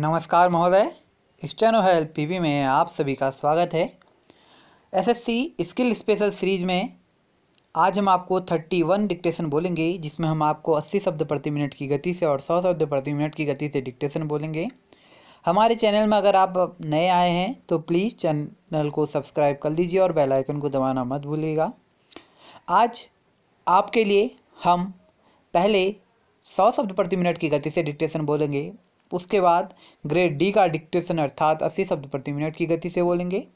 नमस्कार महोदय steno help PV में आप सभी का स्वागत है एसएससी स्किल स्पेशल सीरीज में आज हम आपको थर्टी वन डिक्टेशन बोलेंगे जिसमें हम आपको अस्सी शब्द प्रति मिनट की गति से और सौ शब्द प्रति मिनट की गति से डिक्टेशन बोलेंगे हमारे चैनल में अगर आप नए आए हैं तो प्लीज़ चैनल को सब्सक्राइब कर लीजिए और बेल आइकन को दबाना मत भूलिएगा आज आपके लिए हम पहले सौ शब्द प्रति मिनट की गति से डिक्टेशन बोलेंगे उसके बाद ग्रेड डी का डिक्टेशन अर्थात अस्सी शब्द प्रति मिनट की गति से बोलेंगे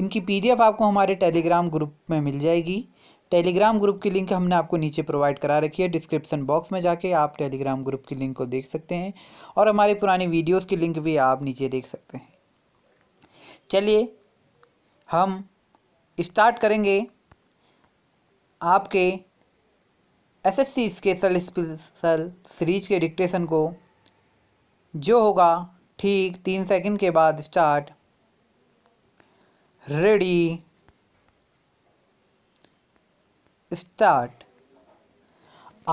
इनकी एफ आपको हमारे टेलीग्राम ग्रुप में मिल जाएगी टेलीग्राम ग्रुप की लिंक हमने आपको नीचे प्रोवाइड करा रखी है डिस्क्रिप्शन बॉक्स में जाके आप टेलीग्राम ग्रुप की लिंक को देख सकते हैं और हमारे पुराने वीडियोस की लिंक भी आप नीचे देख सकते हैं चलिए हम स्टार्ट करेंगे आपके एसएससी स्पेशल स्पेशल सीरीज के डिक्टेशन को जो होगा ठीक तीन सेकंड के बाद स्टार्ट रेडी स्टार्ट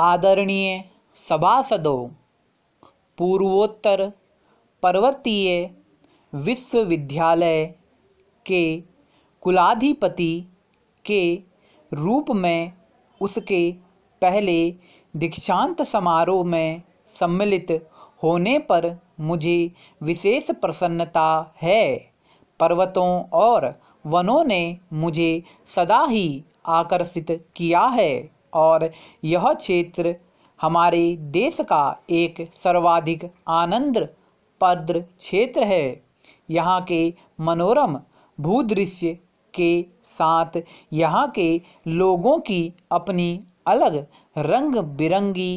आदरणीय सभासदों पूर्वोत्तर पर्वतीय विश्वविद्यालय के कुलाधिपति के रूप में उसके पहले दीक्षांत समारोह में सम्मिलित होने पर मुझे विशेष प्रसन्नता है पर्वतों और वनों ने मुझे सदा ही आकर्षित किया है और यह क्षेत्र हमारे देश का एक सर्वाधिक आनंद पद क्षेत्र है यहाँ के मनोरम भूदृश्य के साथ यहाँ के लोगों की अपनी अलग रंग बिरंगी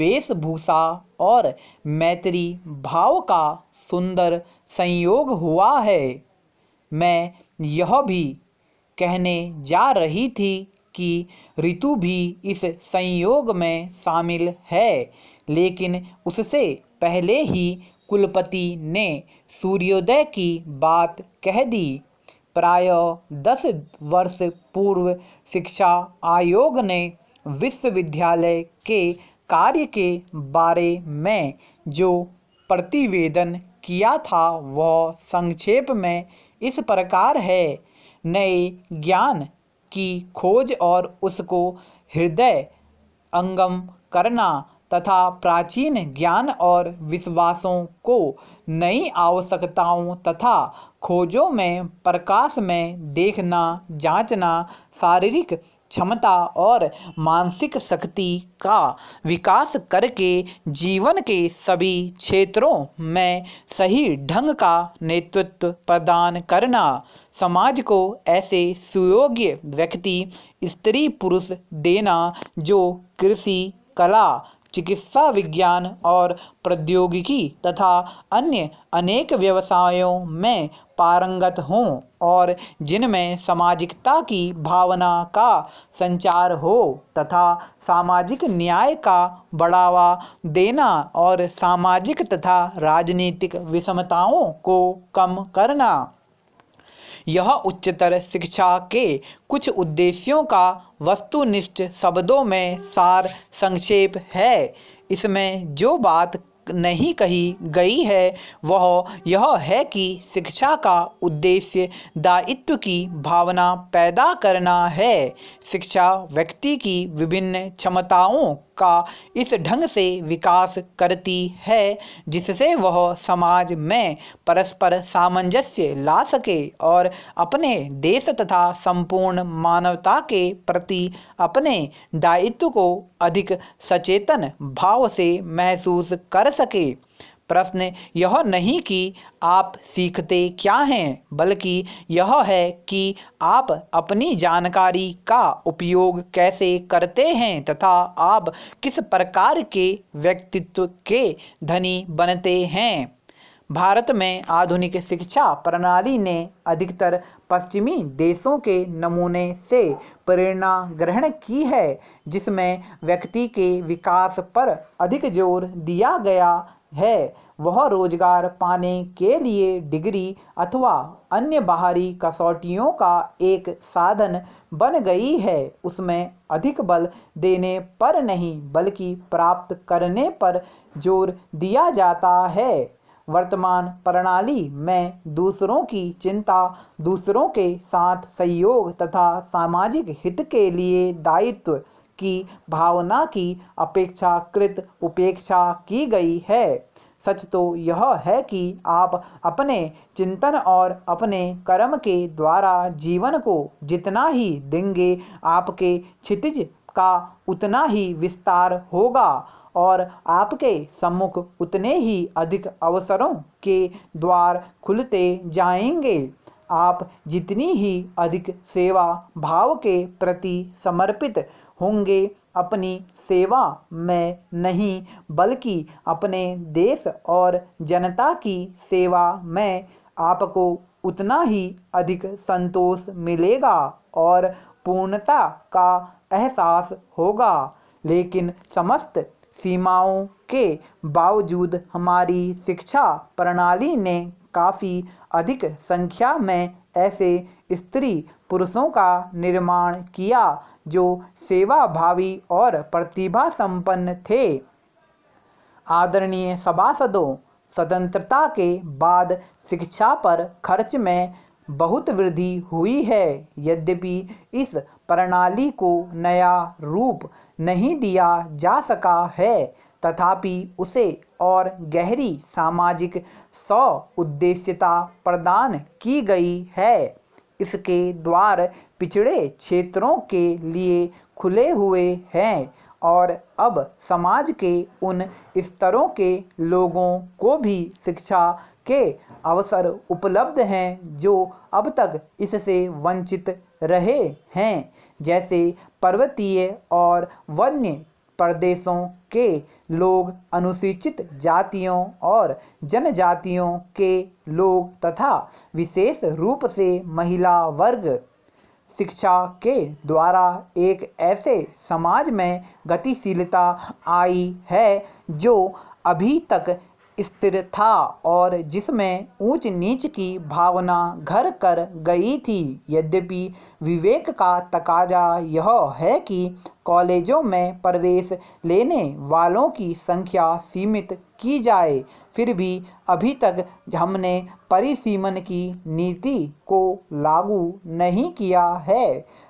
वेशभूषा और मैत्री भाव का सुंदर संयोग हुआ है मैं यह भी कहने जा रही थी कि ऋतु भी इस संयोग में शामिल है लेकिन उससे पहले ही कुलपति ने सूर्योदय की बात कह दी प्राय दस वर्ष पूर्व शिक्षा आयोग ने विश्वविद्यालय के कार्य के बारे में जो प्रतिवेदन किया था वह संक्षेप में इस प्रकार है नए ज्ञान की खोज और उसको हृदय अंगम करना तथा प्राचीन ज्ञान और विश्वासों को नई आवश्यकताओं तथा खोजों में प्रकाश में देखना जांचना शारीरिक क्षमता और मानसिक शक्ति का विकास करके जीवन के सभी क्षेत्रों में सही ढंग का नेतृत्व प्रदान करना समाज को ऐसे सुयोग्य व्यक्ति स्त्री पुरुष देना जो कृषि कला चिकित्सा विज्ञान और प्रौद्योगिकी तथा अन्य अनेक व्यवसायों में पारंगत हों और जिनमें सामाजिकता की भावना का संचार हो तथा सामाजिक न्याय का बढ़ावा देना और सामाजिक तथा राजनीतिक विषमताओं को कम करना यह उच्चतर शिक्षा के कुछ उद्देश्यों का वस्तुनिष्ठ शब्दों में सार संक्षेप है इसमें जो बात नहीं कही गई है वह यह है कि शिक्षा का उद्देश्य दायित्व की भावना पैदा करना है शिक्षा व्यक्ति की विभिन्न क्षमताओं का इस ढंग से विकास करती है जिससे वह समाज में परस्पर सामंजस्य ला सके और अपने देश तथा संपूर्ण मानवता के प्रति अपने दायित्व को अधिक सचेतन भाव से महसूस कर सके प्रश्न यह नहीं कि आप सीखते क्या हैं बल्कि यह है कि आप अपनी जानकारी का उपयोग कैसे करते हैं तथा आप किस प्रकार के व्यक्तित्व के धनी बनते हैं भारत में आधुनिक शिक्षा प्रणाली ने अधिकतर पश्चिमी देशों के नमूने से प्रेरणा ग्रहण की है जिसमें व्यक्ति के विकास पर अधिक जोर दिया गया है वह रोजगार पाने के लिए डिग्री अथवा अन्य बाहरी कसौटियों का एक साधन बन गई है उसमें अधिक बल देने पर नहीं बल्कि प्राप्त करने पर जोर दिया जाता है वर्तमान प्रणाली में दूसरों की चिंता दूसरों के साथ सहयोग तथा सामाजिक हित के लिए दायित्व की भावना की अपेक्षाकृत उपेक्षा की गई है सच तो यह है कि आप अपने चिंतन और अपने कर्म के द्वारा जीवन को जितना ही देंगे आपके क्षितिज का उतना ही विस्तार होगा और आपके सम्मुख उतने ही अधिक अवसरों के द्वार खुलते जाएंगे आप जितनी ही अधिक सेवा भाव के प्रति समर्पित होंगे अपनी सेवा में नहीं बल्कि अपने देश और जनता की सेवा में आपको उतना ही अधिक संतोष मिलेगा और पूर्णता का एहसास होगा लेकिन समस्त सीमाओं के बावजूद हमारी शिक्षा प्रणाली ने काफ़ी अधिक संख्या में ऐसे स्त्री पुरुषों का निर्माण किया जो सेवाभावी और प्रतिभा संपन्न थे आदरणीय सभासदों स्वतंत्रता के बाद शिक्षा पर खर्च में बहुत वृद्धि हुई है यद्यपि इस प्रणाली को नया रूप नहीं दिया जा सका है तथापि उसे और गहरी सामाजिक सौ उद्देश्यता प्रदान की गई है इसके द्वार पिछड़े क्षेत्रों के लिए खुले हुए हैं और अब समाज के उन स्तरों के लोगों को भी शिक्षा के अवसर उपलब्ध हैं जो अब तक इससे वंचित रहे हैं जैसे पर्वतीय और वन्य प्रदेशों के लोग अनुसूचित जातियों और जनजातियों के लोग तथा विशेष रूप से महिला वर्ग शिक्षा के द्वारा एक ऐसे समाज में गतिशीलता आई है जो अभी तक स्थिर था और जिसमें ऊंच नीच की भावना घर कर गई थी यद्यपि विवेक का तकाजा यह है कि कॉलेजों में प्रवेश लेने वालों की संख्या सीमित की जाए फिर भी अभी तक हमने परिसीमन की नीति को लागू नहीं किया है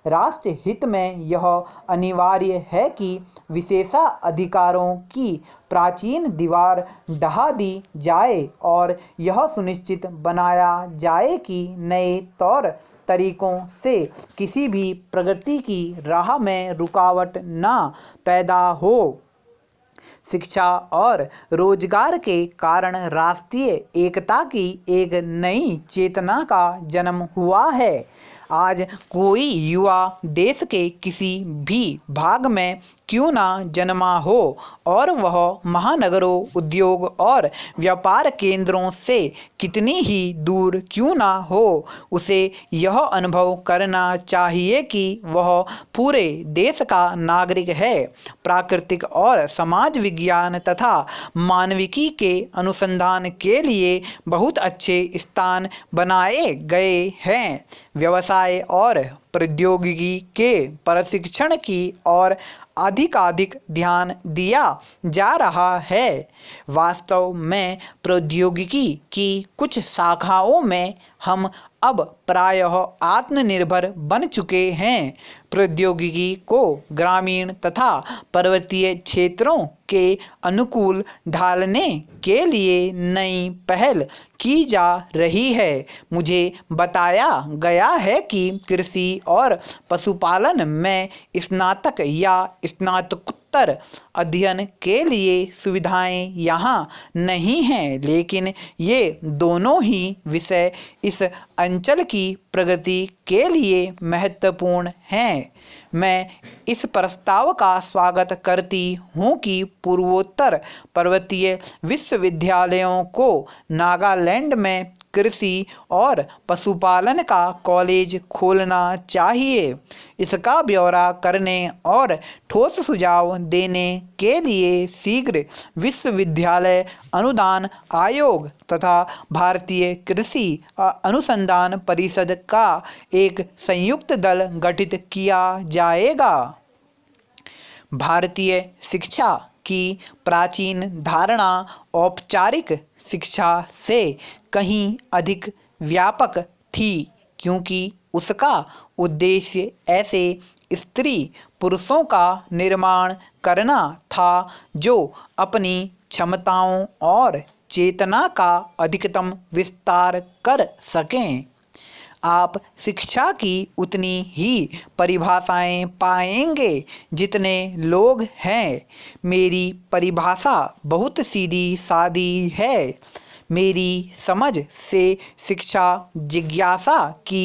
राष्ट्र हित में यह अनिवार्य है कि विशेषा अधिकारों की प्राचीन दीवार ढहा दी जाए और यह सुनिश्चित बनाया जाए कि नए तौर तरीकों से किसी भी प्रगति की राह में रुकावट ना पैदा हो शिक्षा और रोजगार के कारण राष्ट्रीय एकता की एक नई चेतना का जन्म हुआ है आज कोई युवा देश के किसी भी भाग में क्यों ना जन्मा हो और वह महानगरों उद्योग और व्यापार केंद्रों से कितनी ही दूर क्यों ना हो उसे यह अनुभव करना चाहिए कि वह पूरे देश का नागरिक है प्राकृतिक और समाज विज्ञान तथा मानविकी के अनुसंधान के लिए बहुत अच्छे स्थान बनाए गए हैं व्यवसाय और प्रौद्योगिकी के प्रशिक्षण की और अधिकाधिक ध्यान दिया जा रहा है वास्तव में प्रौद्योगिकी की कुछ शाखाओं में हम अब प्रायः आत्मनिर्भर बन चुके हैं प्रौद्योगिकी को ग्रामीण तथा पर्वतीय क्षेत्रों के अनुकूल ढालने के लिए नई पहल की जा रही है मुझे बताया गया है कि कृषि और पशुपालन में स्नातक या स्नातकोत्तर अध्ययन के लिए सुविधाएं यहाँ नहीं हैं लेकिन ये दोनों ही विषय इस अंचल की Turkey प्रगति के लिए महत्वपूर्ण हैं मैं इस प्रस्ताव का स्वागत करती हूं कि पूर्वोत्तर पर्वतीय विश्वविद्यालयों को नागालैंड में कृषि और पशुपालन का कॉलेज खोलना चाहिए इसका ब्यौरा करने और ठोस सुझाव देने के लिए शीघ्र विश्वविद्यालय अनुदान आयोग तथा भारतीय कृषि अनुसंधान परिषद का एक संयुक्त दल गठित किया जाएगा भारतीय शिक्षा की प्राचीन धारणा औपचारिक शिक्षा से कहीं अधिक व्यापक थी क्योंकि उसका उद्देश्य ऐसे स्त्री पुरुषों का निर्माण करना था जो अपनी क्षमताओं और चेतना का अधिकतम विस्तार कर सकें आप शिक्षा की उतनी ही परिभाषाएं पाएंगे जितने लोग हैं मेरी परिभाषा बहुत सीधी सादी है मेरी समझ से शिक्षा जिज्ञासा की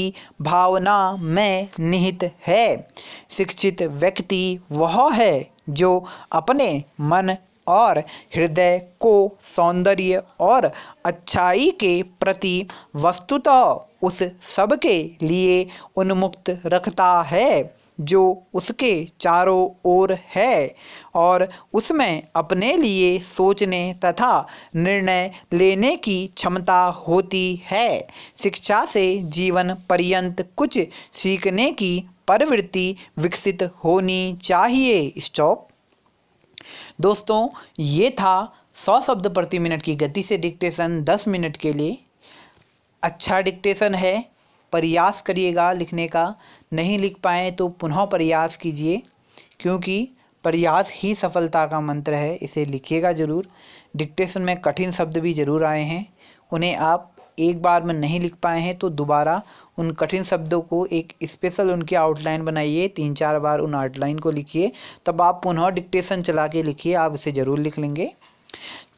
भावना में निहित है शिक्षित व्यक्ति वह है जो अपने मन और हृदय को सौंदर्य और अच्छाई के प्रति वस्तुतः उस सब के लिए उन्मुक्त रखता है जो उसके चारों ओर है और उसमें अपने लिए सोचने तथा निर्णय लेने की क्षमता होती है शिक्षा से जीवन पर्यंत कुछ सीखने की प्रवृत्ति विकसित होनी चाहिए स्टॉक दोस्तों ये था सौ शब्द प्रति मिनट की गति से डिक्टेशन दस मिनट के लिए अच्छा डिक्टेशन है प्रयास करिएगा लिखने का नहीं लिख पाए तो पुनः प्रयास कीजिए क्योंकि प्रयास ही सफलता का मंत्र है इसे लिखिएगा ज़रूर डिक्टेशन में कठिन शब्द भी ज़रूर आए हैं उन्हें आप एक बार में नहीं लिख पाए हैं तो दोबारा उन कठिन शब्दों को एक स्पेशल उनकी आउटलाइन बनाइए तीन चार बार उन आउटलाइन को लिखिए तब आप पुनः डिक्टेशन चला के लिखिए आप इसे ज़रूर लिख लेंगे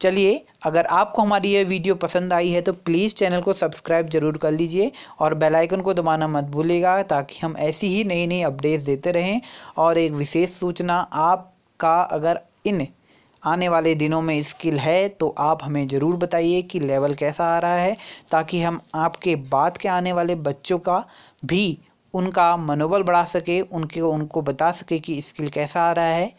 चलिए अगर आपको हमारी ये वीडियो पसंद आई है तो प्लीज़ चैनल को सब्सक्राइब जरूर कर लीजिए और बेल आइकन को दबाना मत भूलिएगा ताकि हम ऐसी ही नई नई अपडेट्स देते रहें और एक विशेष सूचना आपका अगर इन आने वाले दिनों में स्किल है तो आप हमें ज़रूर बताइए कि लेवल कैसा आ रहा है ताकि हम आपके बाद के आने वाले बच्चों का भी उनका मनोबल बढ़ा सके उनके उनको बता सके कि स्किल कैसा आ रहा है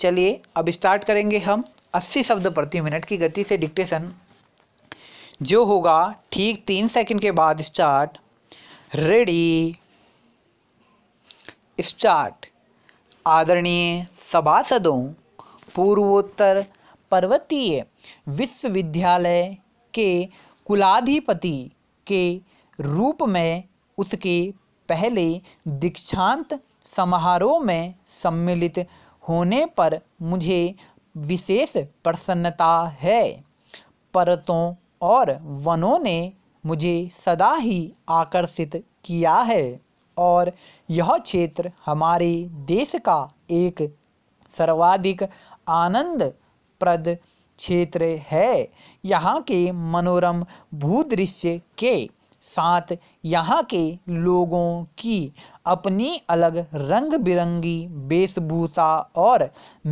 चलिए अब स्टार्ट करेंगे हम 80 शब्द प्रति मिनट की गति से डिक्टेशन जो होगा ठीक तीन सेकंड के बाद स्टार्ट रेडी स्टार्ट आदरणीय सभासदों पूर्वोत्तर पर्वतीय विश्वविद्यालय के कुलाधिपति के रूप में उसके पहले दीक्षांत समारोह में सम्मिलित होने पर मुझे विशेष प्रसन्नता है पर्वतों और वनों ने मुझे सदा ही आकर्षित किया है और यह क्षेत्र हमारे देश का एक सर्वाधिक आनंद प्रद क्षेत्र है यहाँ के मनोरम भूदृश्य के साथ यहाँ के लोगों की अपनी अलग रंग बिरंगी वेशभूषा और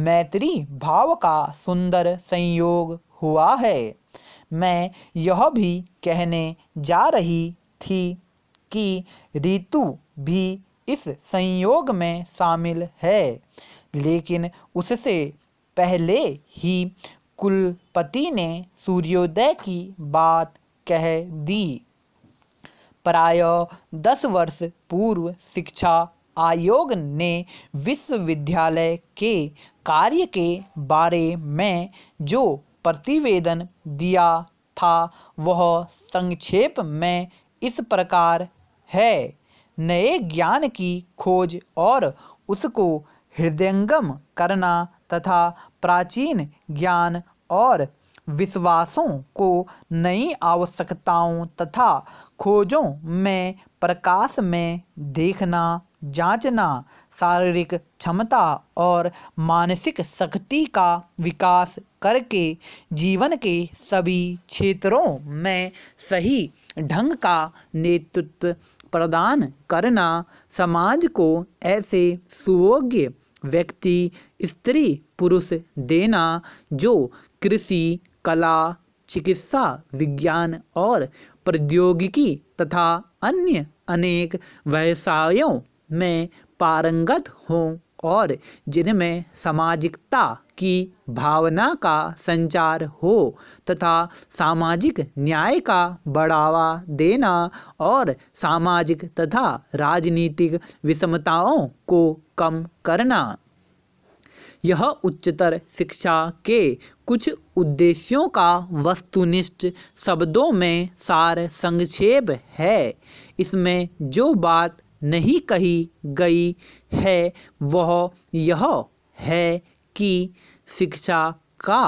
मैत्री भाव का सुंदर संयोग हुआ है मैं यह भी कहने जा रही थी कि ऋतु भी इस संयोग में शामिल है लेकिन उससे पहले ही कुलपति ने सूर्योदय की बात कह दी प्राय दस वर्ष पूर्व शिक्षा आयोग ने विश्वविद्यालय के कार्य के बारे में जो प्रतिवेदन दिया था वह संक्षेप में इस प्रकार है नए ज्ञान की खोज और उसको हृदयंगम करना तथा प्राचीन ज्ञान और विश्वासों को नई आवश्यकताओं तथा खोजों में प्रकाश में देखना जांचना शारीरिक क्षमता और मानसिक शक्ति का विकास करके जीवन के सभी क्षेत्रों में सही ढंग का नेतृत्व प्रदान करना समाज को ऐसे सुयोग्य व्यक्ति स्त्री पुरुष देना जो कृषि कला चिकित्सा विज्ञान और प्रौद्योगिकी तथा अन्य अनेक व्यवसायों में पारंगत हों और जिनमें सामाजिकता की भावना का संचार हो तथा सामाजिक न्याय का बढ़ावा देना और सामाजिक तथा राजनीतिक विषमताओं को कम करना यह उच्चतर शिक्षा के कुछ उद्देश्यों का वस्तुनिष्ठ शब्दों में सार संक्षेप है इसमें जो बात नहीं कही गई है वह यह है कि शिक्षा का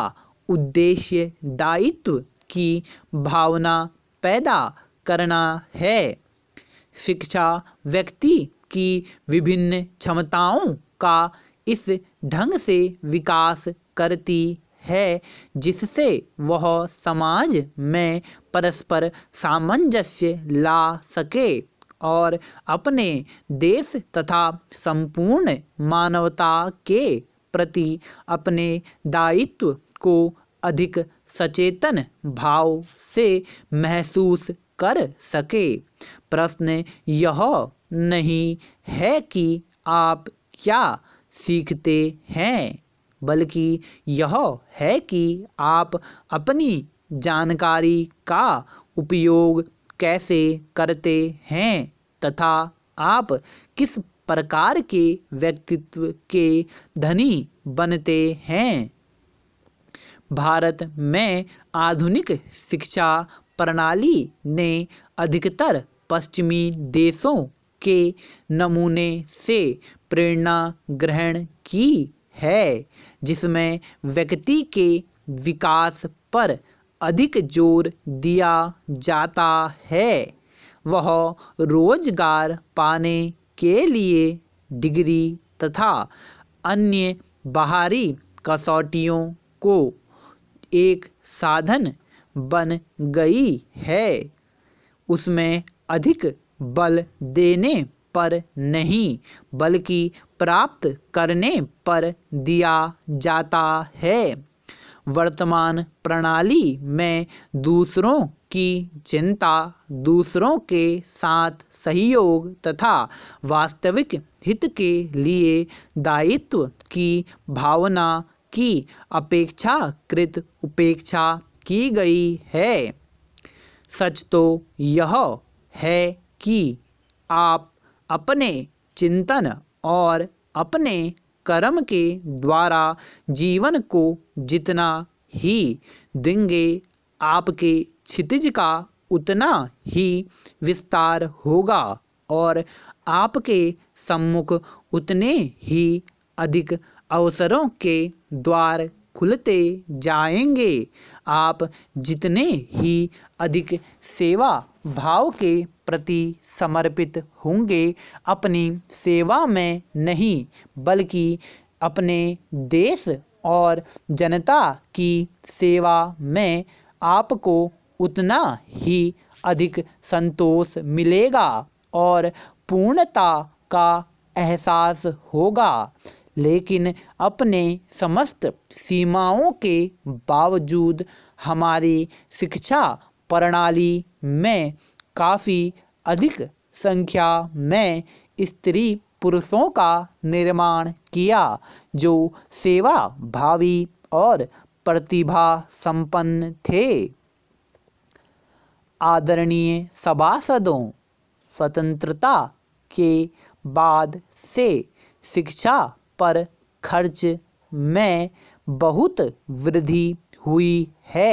उद्देश्य दायित्व की भावना पैदा करना है शिक्षा व्यक्ति की विभिन्न क्षमताओं का इस ढंग से विकास करती है जिससे वह समाज में परस्पर सामंजस्य ला सके और अपने देश तथा संपूर्ण मानवता के प्रति अपने दायित्व को अधिक सचेतन भाव से महसूस कर सके प्रश्न यह नहीं है कि आप क्या सीखते हैं बल्कि यह है कि आप अपनी जानकारी का उपयोग कैसे करते हैं तथा आप किस प्रकार के व्यक्तित्व के धनी बनते हैं भारत में आधुनिक शिक्षा प्रणाली ने अधिकतर पश्चिमी देशों के नमूने से प्रेरणा ग्रहण की है जिसमें व्यक्ति के विकास पर अधिक जोर दिया जाता है वह रोजगार पाने के लिए डिग्री तथा अन्य बाहरी कसौटियों को एक साधन बन गई है उसमें अधिक बल देने पर नहीं बल्कि प्राप्त करने पर दिया जाता है वर्तमान प्रणाली में दूसरों की चिंता दूसरों के साथ सहयोग तथा वास्तविक हित के लिए दायित्व की भावना की अपेक्षाकृत उपेक्षा की गई है सच तो यह है कि आप अपने चिंतन और अपने कर्म के द्वारा जीवन को जितना ही देंगे आपके क्षितिज का उतना ही विस्तार होगा और आपके सम्मुख उतने ही अधिक अवसरों के द्वार खुलते जाएंगे आप जितने ही अधिक सेवा भाव के प्रति समर्पित होंगे अपनी सेवा में नहीं बल्कि अपने देश और जनता की सेवा में आपको उतना ही अधिक संतोष मिलेगा और पूर्णता का एहसास होगा लेकिन अपने समस्त सीमाओं के बावजूद हमारी शिक्षा प्रणाली में काफ़ी अधिक संख्या में स्त्री पुरुषों का निर्माण किया जो सेवा भावी और प्रतिभा संपन्न थे आदरणीय सभासदों स्वतंत्रता के बाद से शिक्षा पर खर्च में बहुत वृद्धि हुई है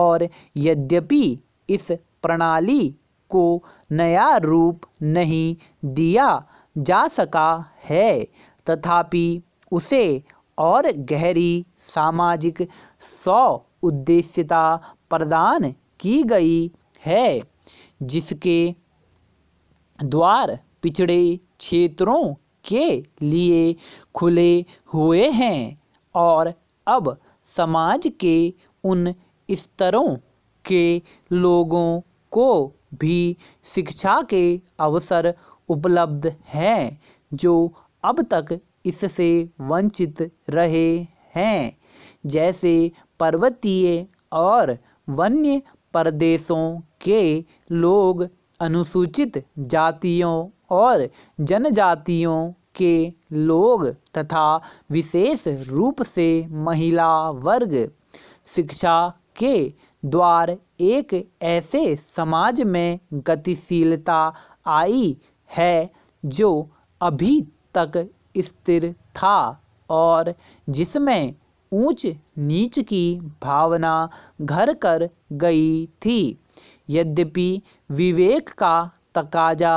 और यद्यपि इस प्रणाली को नया रूप नहीं दिया जा सका है तथापि उसे और गहरी सामाजिक सौ उद्देश्यता प्रदान की गई है जिसके द्वार पिछड़े क्षेत्रों के लिए खुले हुए हैं और अब समाज के उन स्तरों के लोगों को भी शिक्षा के अवसर उपलब्ध हैं जो अब तक इससे वंचित रहे हैं जैसे पर्वतीय और वन्य प्रदेशों के लोग अनुसूचित जातियों और जनजातियों के लोग तथा विशेष रूप से महिला वर्ग शिक्षा के द्वार एक ऐसे समाज में गतिशीलता आई है जो अभी तक स्थिर था और जिसमें ऊंच नीच की भावना घर कर गई थी यद्यपि विवेक का तकाजा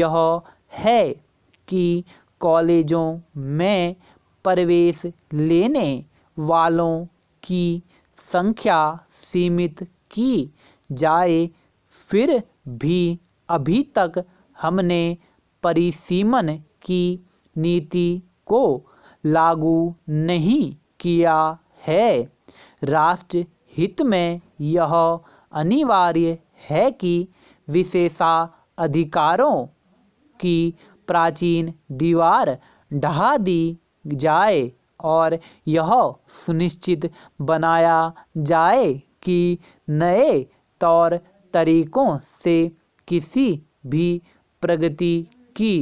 यह है कि कॉलेजों में प्रवेश लेने वालों की संख्या सीमित की जाए फिर भी अभी तक हमने परिसीमन की नीति को लागू नहीं किया है राष्ट्र हित में यह अनिवार्य है कि विशेषा अधिकारों की प्राचीन दीवार ढहा दी जाए और यह सुनिश्चित बनाया जाए कि नए तौर तरीक़ों से किसी भी प्रगति की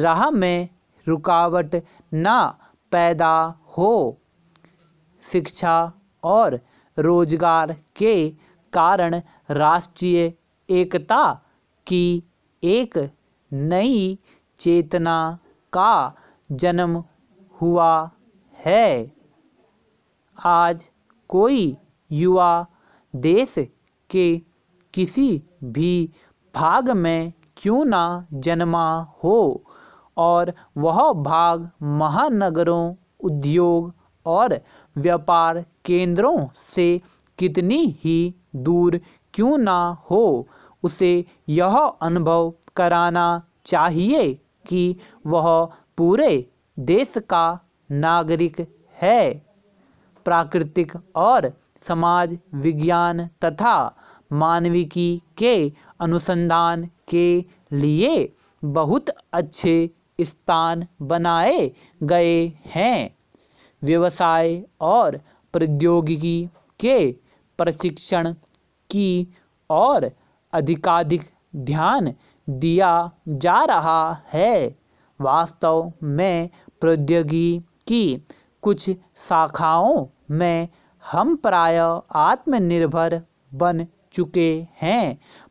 राह में रुकावट ना पैदा हो शिक्षा और रोजगार के कारण राष्ट्रीय एकता की एक नई चेतना का जन्म हुआ है आज कोई युवा देश के किसी भी भाग में क्यों ना जन्मा हो और वह भाग महानगरों उद्योग और व्यापार केंद्रों से कितनी ही दूर क्यों ना हो उसे यह अनुभव कराना चाहिए कि वह पूरे देश का नागरिक है प्राकृतिक और समाज विज्ञान तथा मानविकी के अनुसंधान के लिए बहुत अच्छे स्थान बनाए गए हैं व्यवसाय और प्रौद्योगिकी के प्रशिक्षण की और अधिकाधिक ध्यान दिया जा रहा है वास्तव में प्रौद्योगिकी की कुछ शाखाओं में हम प्राय आत्मनिर्भर बन चुके हैं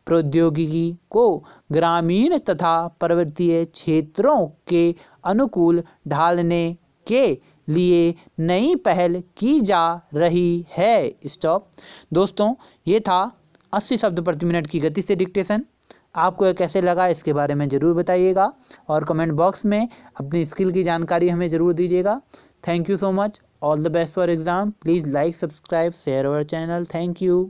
प्रौद्योगिकी को ग्रामीण तथा पर्वतीय क्षेत्रों के अनुकूल ढालने के लिए नई पहल की जा रही है स्टॉप दोस्तों ये था 80 शब्द प्रति मिनट की गति से डिक्टेशन आपको यह कैसे लगा इसके बारे में ज़रूर बताइएगा और कमेंट बॉक्स में अपनी स्किल की जानकारी हमें ज़रूर दीजिएगा thank you so much all the best for exam please like subscribe share our channel thank you